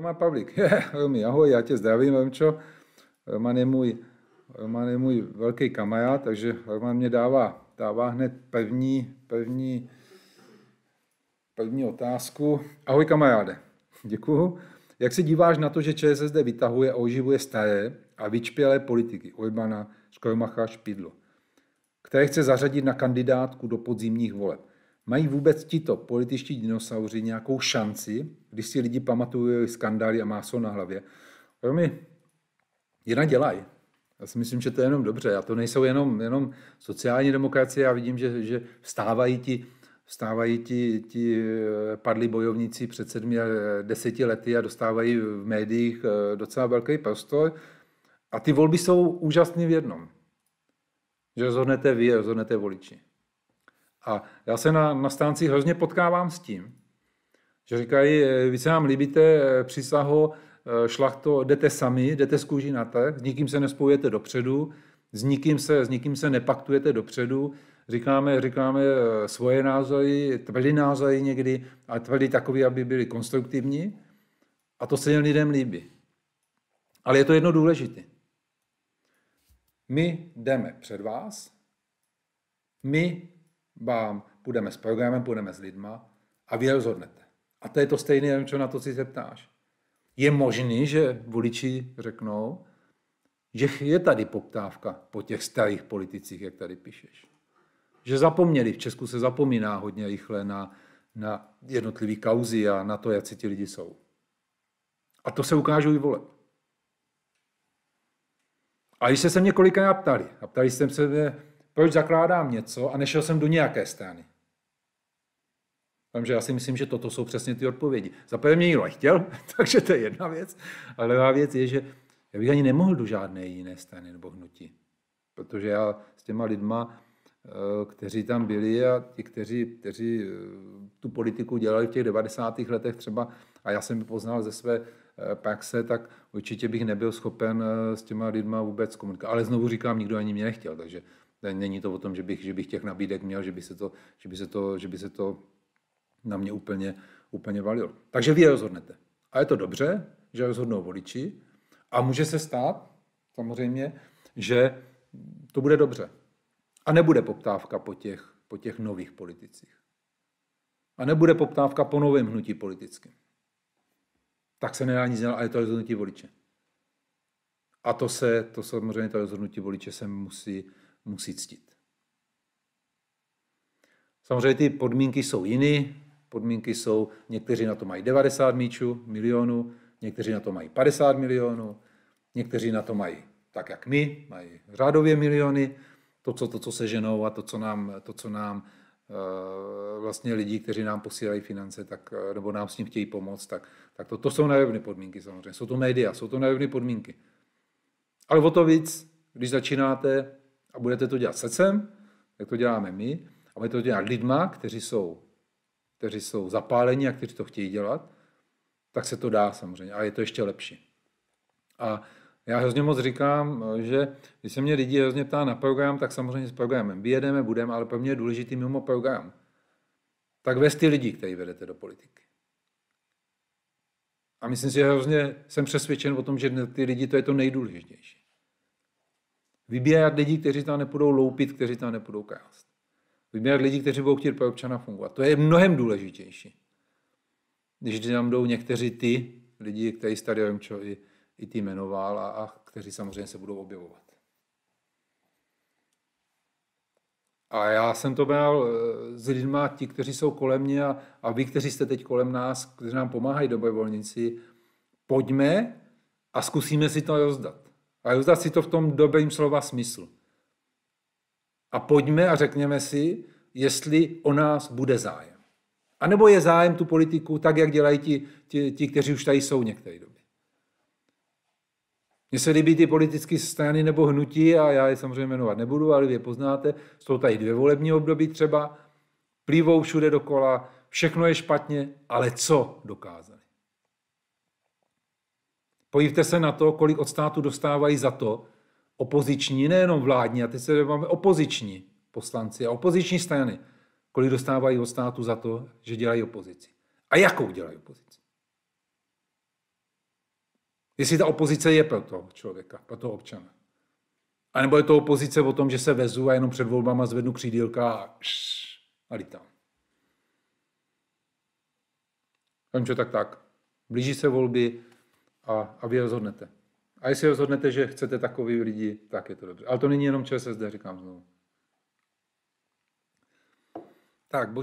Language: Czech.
Roman Pavlík. Romy, ahoj, já tě zdravím, čo. Roman je můj, Roman je můj velký kamarád, takže Roman mě dává, dává hned první, první, první otázku. Ahoj kamaráde, děkuju. Jak se díváš na to, že ČSSD vytahuje a oživuje staré a vyčpělé politiky Urbana, Škromacha, Špidlo, které chce zařadit na kandidátku do podzimních voleb? Mají vůbec tito političtí dinosauři nějakou šanci, když si lidi pamatují skandály a máslo na hlavě? Velmi jedna dělají. Já si myslím, že to je jenom dobře. A to nejsou jenom, jenom sociální demokracie. Já vidím, že, že vstávají ti, vstávají ti, ti eh, padlí bojovníci před sedmi a eh, deseti lety a dostávají v médiích eh, docela velký prostor. A ty volby jsou úžasný v jednom. Že rozhodnete vy, rozhodnete voliči. A já se na, na stáncích hrozně potkávám s tím, že říkají, eh, vy se nám líbíte, eh, přísaho, eh, šlachto, jdete sami, jdete z kůží na trh, s nikým se nespojujete dopředu, s nikým se, s nikým se nepaktujete dopředu, říkáme, říkáme svoje názory, tvrdý názory někdy, ale tvrdý takový, aby byly konstruktivní. A to se jen lidem líbí. Ale je to jedno důležité. My jdeme před vás, my bám, půjdeme s programem, půjdeme s lidma a vy rozhodnete. A to je to stejné, co na to si se ptáš. Je možný, že voliči řeknou, že je tady poptávka po těch starých politicích, jak tady píšeš. Že zapomněli, v Česku se zapomíná hodně rychle na, na jednotlivé kauzy a na to, jak si ti lidi jsou. A to se ukážu i voleb. A když se se mě kolikrát ptali, a ptali jsem se mě proč zakládám něco a nešel jsem do nějaké strany. Takže já si myslím, že toto jsou přesně ty odpovědi. Za prvé mě nikdo nechtěl, takže to je jedna věc. A druhá věc je, že já bych ani nemohl do žádné jiné strany nebo hnutí. Protože já s těma lidma, eh, kteří tam byli a ti, kteří, kteří eh, tu politiku dělali v těch 90. letech třeba, a já jsem je poznal ze své eh, praxe, tak určitě bych nebyl schopen s těma lidma vůbec komunikovat. Ale znovu říkám, nikdo ani mě nechtěl, takže Není to o tom, že bych, že bych těch nabídek měl, že by se to, že by se to, že by se to na mě úplně, úplně valilo. Takže vy rozhodnete. A je to dobře, že rozhodnou voliči. A může se stát, samozřejmě, že to bude dobře. A nebude poptávka po těch, po těch nových politicích. A nebude poptávka po novém hnutí politickém. Tak se nedá nic dělat a je to rozhodnutí voliče. A to se, to samozřejmě to rozhodnutí voliče se musí, musí ctit. Samozřejmě ty podmínky jsou jiný. Podmínky jsou, někteří na to mají 90 míčů, milionů, někteří na to mají 50 milionů, někteří na to mají tak, jak my, mají řádově miliony, to, co, to, co se ženou a to, co nám, to, co nám eh, vlastně lidi, kteří nám posílají finance, tak, eh, nebo nám s ním chtějí pomoct, tak, tak to, to jsou najevné podmínky samozřejmě. Jsou to média, jsou to najevné podmínky. Ale o to víc, když začínáte a budete to dělat srdcem, jak to děláme my, a budete to dělat lidma, kteří jsou, kteří jsou zapálení, a kteří to chtějí dělat, tak se to dá samozřejmě, ale je to ještě lepší. A já hrozně moc říkám, že když se mě lidi hrozně ptá na program, tak samozřejmě s programem vyjedeme, budeme, ale pro mě je důležitý mimo program. Tak vést ty lidi, který vedete do politiky. A myslím si, že hrozně jsem přesvědčen o tom, že ty lidi to je to nejdůležitější. Vybírat lidi, kteří tam nepůjdou loupit, kteří tam nepůjdou krást. Vybírat lidi, kteří budou chtít pro občana fungovat. To je mnohem důležitější. Když tam jdou někteří ty lidi, kteří tady Remčo i, i ty jmenoval a, a kteří samozřejmě se budou objevovat. A já jsem to měl eh, s lidmi, ti, kteří jsou kolem mě a, a vy, kteří jste teď kolem nás, kteří nám pomáhají dobrovolníci, pojďme a zkusíme si to rozdat ale vzdat si to v tom dobrým slova smyslu. A pojďme a řekněme si, jestli o nás bude zájem. A nebo je zájem tu politiku tak, jak dělají ti, ti, ti kteří už tady jsou některé doby. Mně se líbí ty politické strany nebo hnutí, a já je samozřejmě jmenovat nebudu, ale vy je poznáte, jsou tady dvě volební období třeba, plývou všude dokola, všechno je špatně, ale co dokázali? Podívejte se na to, kolik od státu dostávají za to opoziční, nejenom vládní, a teď se máme opoziční poslanci a opoziční strany, kolik dostávají od státu za to, že dělají opozici. A jakou dělají opozici. Jestli ta opozice je pro toho člověka, pro toho občana. A nebo je to opozice o tom, že se vezu a jenom před volbama zvednu křídílka a, šš, a lítám. Končo, tak tak. Blíží se volby, a, a vy rozhodnete. A jestli rozhodnete, že chcete takový lidi, tak je to dobře. Ale to není jenom ČSSD, říkám znovu. Tak, bož